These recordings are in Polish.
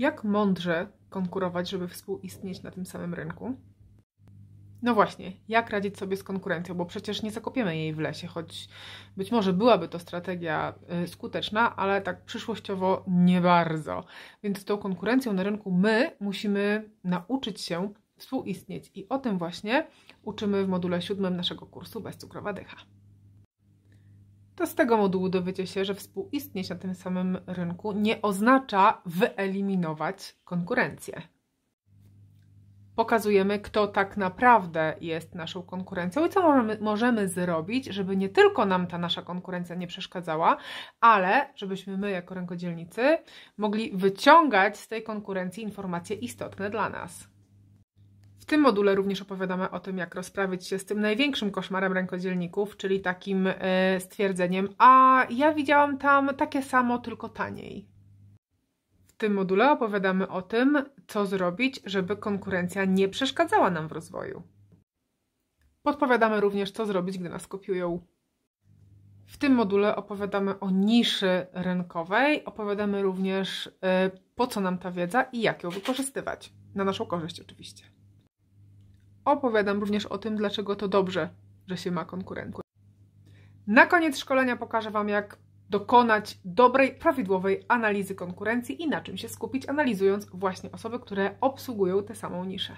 jak mądrze konkurować, żeby współistnieć na tym samym rynku? No właśnie, jak radzić sobie z konkurencją, bo przecież nie zakopiemy jej w lesie, choć być może byłaby to strategia y, skuteczna, ale tak przyszłościowo nie bardzo. Więc z tą konkurencją na rynku my musimy nauczyć się współistnieć i o tym właśnie uczymy w module siódmym naszego kursu Bezcukrowa Dycha to z tego modułu dowiecie się, że współistnieć na tym samym rynku nie oznacza wyeliminować konkurencję. Pokazujemy, kto tak naprawdę jest naszą konkurencją i co możemy, możemy zrobić, żeby nie tylko nam ta nasza konkurencja nie przeszkadzała, ale żebyśmy my, jako rękodzielnicy, mogli wyciągać z tej konkurencji informacje istotne dla nas tym module również opowiadamy o tym, jak rozprawić się z tym największym koszmarem rękodzielników, czyli takim e, stwierdzeniem, a ja widziałam tam takie samo, tylko taniej. W tym module opowiadamy o tym, co zrobić, żeby konkurencja nie przeszkadzała nam w rozwoju. Podpowiadamy również, co zrobić, gdy nas kopiują. W tym module opowiadamy o niszy rynkowej, opowiadamy również, e, po co nam ta wiedza i jak ją wykorzystywać. Na naszą korzyść, oczywiście. Opowiadam również o tym, dlaczego to dobrze, że się ma konkurencję. Na koniec szkolenia pokażę Wam, jak dokonać dobrej, prawidłowej analizy konkurencji i na czym się skupić, analizując właśnie osoby, które obsługują tę samą niszę.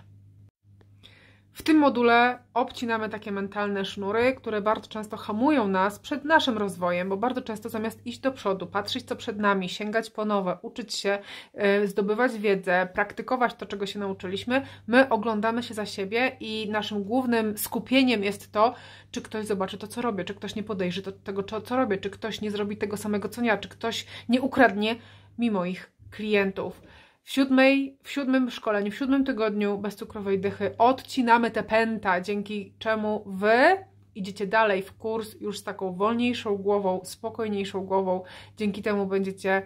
W tym module obcinamy takie mentalne sznury, które bardzo często hamują nas przed naszym rozwojem, bo bardzo często zamiast iść do przodu, patrzeć co przed nami, sięgać po nowe, uczyć się, e, zdobywać wiedzę, praktykować to, czego się nauczyliśmy, my oglądamy się za siebie i naszym głównym skupieniem jest to, czy ktoś zobaczy to, co robię, czy ktoś nie podejrzy do tego, co robię, czy ktoś nie zrobi tego samego, co ja, czy ktoś nie ukradnie mimo ich klientów w, siódmej, w siódmym szkoleniu, w siódmym tygodniu bez cukrowej dychy odcinamy te pęta, dzięki czemu wy idziecie dalej w kurs już z taką wolniejszą głową, spokojniejszą głową. Dzięki temu będziecie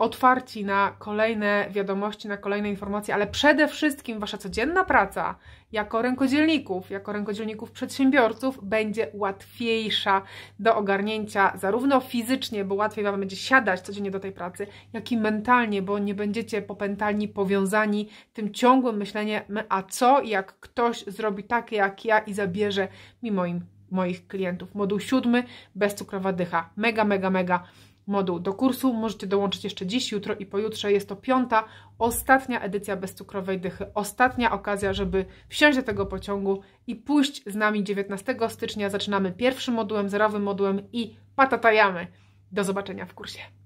otwarci na kolejne wiadomości, na kolejne informacje, ale przede wszystkim Wasza codzienna praca jako rękodzielników, jako rękodzielników przedsiębiorców będzie łatwiejsza do ogarnięcia, zarówno fizycznie, bo łatwiej Wam będzie siadać codziennie do tej pracy, jak i mentalnie, bo nie będziecie popętani, powiązani tym ciągłym myśleniem, a co jak ktoś zrobi takie jak ja i zabierze mi moim, moich klientów. Moduł siódmy, bezcukrowa dycha. Mega, mega, mega moduł do kursu. Możecie dołączyć jeszcze dziś, jutro i pojutrze. Jest to piąta, ostatnia edycja bezcukrowej dychy. Ostatnia okazja, żeby wsiąść do tego pociągu i pójść z nami 19 stycznia. Zaczynamy pierwszym modułem, zerowym modułem i patatajamy. Do zobaczenia w kursie.